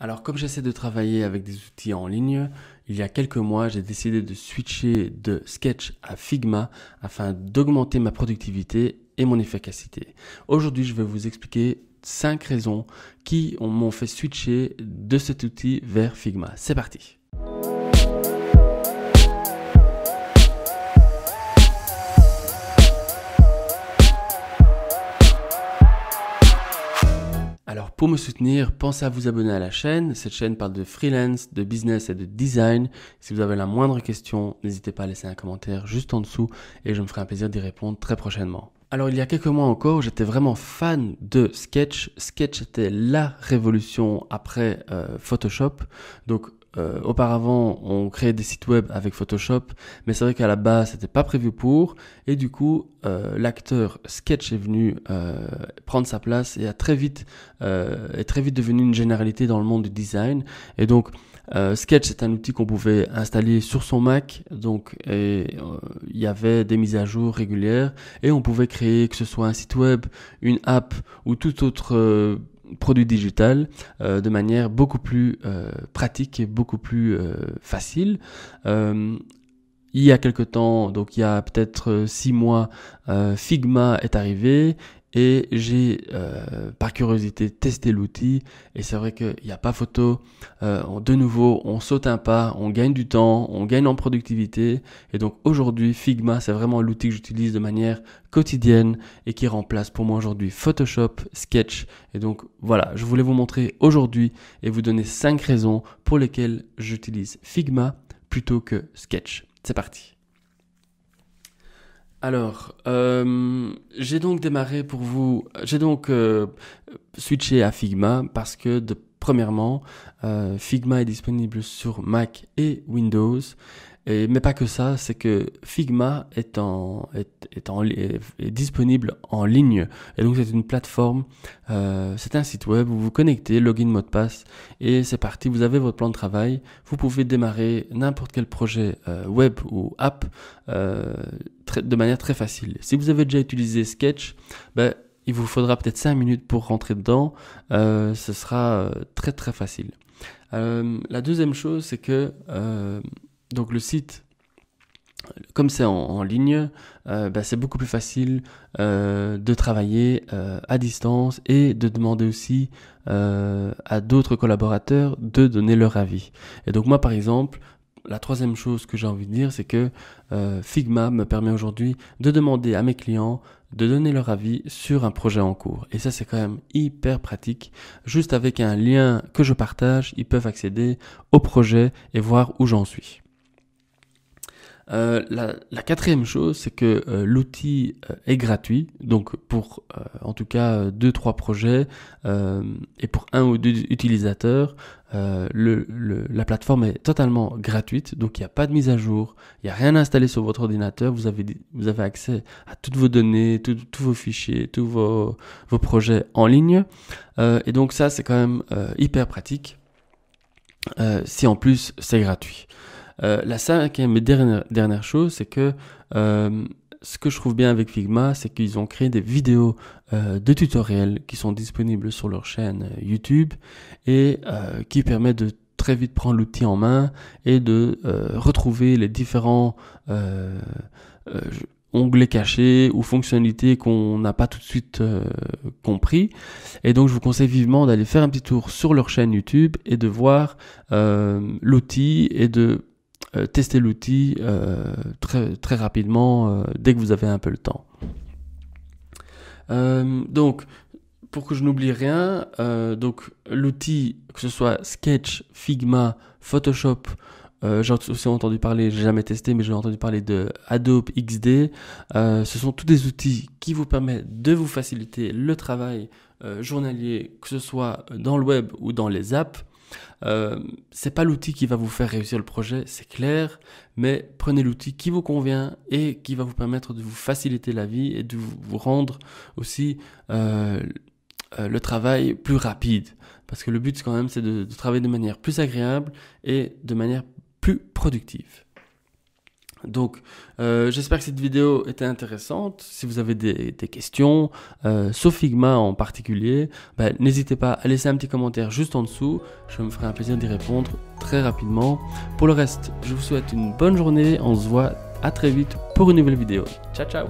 Alors comme j'essaie de travailler avec des outils en ligne, il y a quelques mois j'ai décidé de switcher de Sketch à Figma afin d'augmenter ma productivité et mon efficacité. Aujourd'hui je vais vous expliquer 5 raisons qui m'ont fait switcher de cet outil vers Figma. C'est parti Pour me soutenir, pensez à vous abonner à la chaîne. Cette chaîne parle de freelance, de business et de design. Si vous avez la moindre question, n'hésitez pas à laisser un commentaire juste en dessous et je me ferai un plaisir d'y répondre très prochainement. Alors il y a quelques mois encore, j'étais vraiment fan de Sketch. Sketch était la révolution après euh, Photoshop. Donc euh, auparavant on créait des sites web avec Photoshop, mais c'est vrai qu'à la base c'était pas prévu pour, et du coup euh, l'acteur sketch est venu euh, prendre sa place et a très vite est très vite devenu une généralité dans le monde du design. Et donc Sketch c'est un outil qu'on pouvait installer sur son Mac, donc il y avait des mises à jour régulières et on pouvait créer que ce soit un site web, une app ou tout autre produit digital euh, de manière beaucoup plus euh, pratique et beaucoup plus euh, facile. il y a quelque temps, donc il y a peut-être six mois, Figma est arrivé et j'ai euh, par curiosité testé l'outil et c'est vrai qu'il n'y a pas photo. Euh, de nouveau, on saute un pas, on gagne du temps, on gagne en productivité et donc aujourd'hui Figma c'est vraiment l'outil que j'utilise de manière quotidienne et qui remplace pour moi aujourd'hui Photoshop, Sketch et donc voilà, je voulais vous montrer aujourd'hui et vous donner 5 raisons pour lesquelles j'utilise Figma plutôt que Sketch. C'est parti alors, euh, j'ai donc démarré pour vous, j'ai donc euh, switché à Figma parce que premièrement, euh, Figma est disponible sur Mac et Windows mais pas que ça, c'est que Figma est, en, est, disponible en ligne. Et donc c'est une plateforme, euh, c'est un site web où vous, connectez, login, mot de passe, et c'est parti, vous avez votre plan de travail, vous pouvez démarrer n'importe quel projet euh, web ou app euh, de manière très facile. Si vous avez déjà utilisé Sketch, ben, il vous faudra peut-être 5 minutes pour rentrer dedans, ce sera très très facile. la deuxième chose, c'est que donc le site, comme c'est en, ligne, euh, bah, c'est beaucoup plus facile euh, de travailler euh, à distance et de demander aussi à d'autres collaborateurs de donner leur avis. Et donc moi par exemple, la troisième chose que j'ai envie de dire, c'est que Figma me permet aujourd'hui de demander à mes clients de donner leur avis sur un projet en cours. Et ça, c'est quand même hyper pratique. Juste avec un lien que je partage, ils peuvent accéder au projet et voir où j'en suis. Euh, la, quatrième chose, c'est que euh, l'outil euh, est gratuit, donc pour en tout cas deux trois projets et pour un ou deux utilisateurs, le, la plateforme est totalement gratuite, donc il n'y a pas de mise à jour, il n'y a rien à installer sur votre ordinateur, vous avez vous avez accès à toutes vos données, tous vos fichiers, tous vos, vos projets en ligne, et donc ça c'est quand même hyper pratique. si en plus c'est gratuit. Euh, la cinquième et dernière, dernière chose, c'est que euh, ce que je trouve bien avec Figma, c'est qu'ils ont créé des vidéos euh, de tutoriels qui sont disponibles sur leur chaîne YouTube et qui permettent de très vite prendre l'outil en main et de retrouver les différents onglets cachés ou fonctionnalités qu'on n'a pas tout de suite compris. Et donc je vous conseille vivement d'aller faire un petit tour sur leur chaîne YouTube et de voir l'outil et de tester euh, testez l'outil euh, très, très rapidement euh, dès que vous avez un peu le temps. donc, pour que je n'oublie rien, donc l'outil, que ce soit Sketch, Figma, Photoshop, j'ai aussi entendu parler, j'ai jamais testé, mais j'ai entendu parler de Adobe XD. ce sont tous des outils qui vous permettent de vous faciliter le travail journalier, que ce soit dans le web ou dans les apps. Euh, c'est pas l'outil qui va vous faire réussir le projet, c'est clair, mais prenez l'outil qui vous convient et qui va vous permettre de vous faciliter la vie et de vous rendre aussi euh, euh, le travail plus rapide. Parce que le but quand même c'est de travailler de manière plus agréable et de manière plus productive. Donc, euh, j'espère que cette vidéo était intéressante. Si vous avez des, questions, euh, sur Figma en particulier, ben, n'hésitez pas à laisser un petit commentaire juste en dessous. Je me ferai un plaisir d'y répondre très rapidement. Pour le reste, je vous souhaite une bonne journée. On se voit à très vite pour une nouvelle vidéo. Ciao, ciao